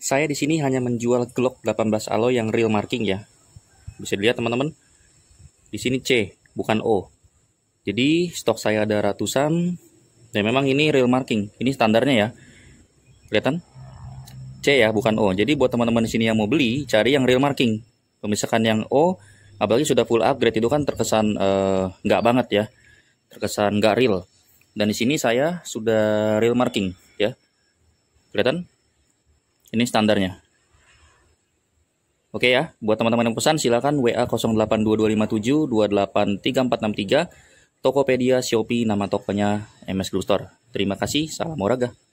Saya di sini hanya menjual Glock 18 Alo yang real marking ya. Bisa dilihat teman-teman. Di sini C, bukan O. Jadi stok saya ada ratusan. Dan memang ini real marking. Ini standarnya ya. Kelihatan? C ya, bukan O. Jadi buat teman-teman di sini yang mau beli, cari yang real marking. Misalkan yang O, apalagi sudah full upgrade itu kan terkesan eh, nggak uh, banget ya. Terkesan nggak real. Dan di sini saya sudah real marking ya. Kelihatan? Ini standarnya. Oke ya, buat teman-teman yang pesan silakan WA 082257283463 Tokopedia, Shopee, nama tokonya MS Glue Store. Terima kasih, salam olahraga.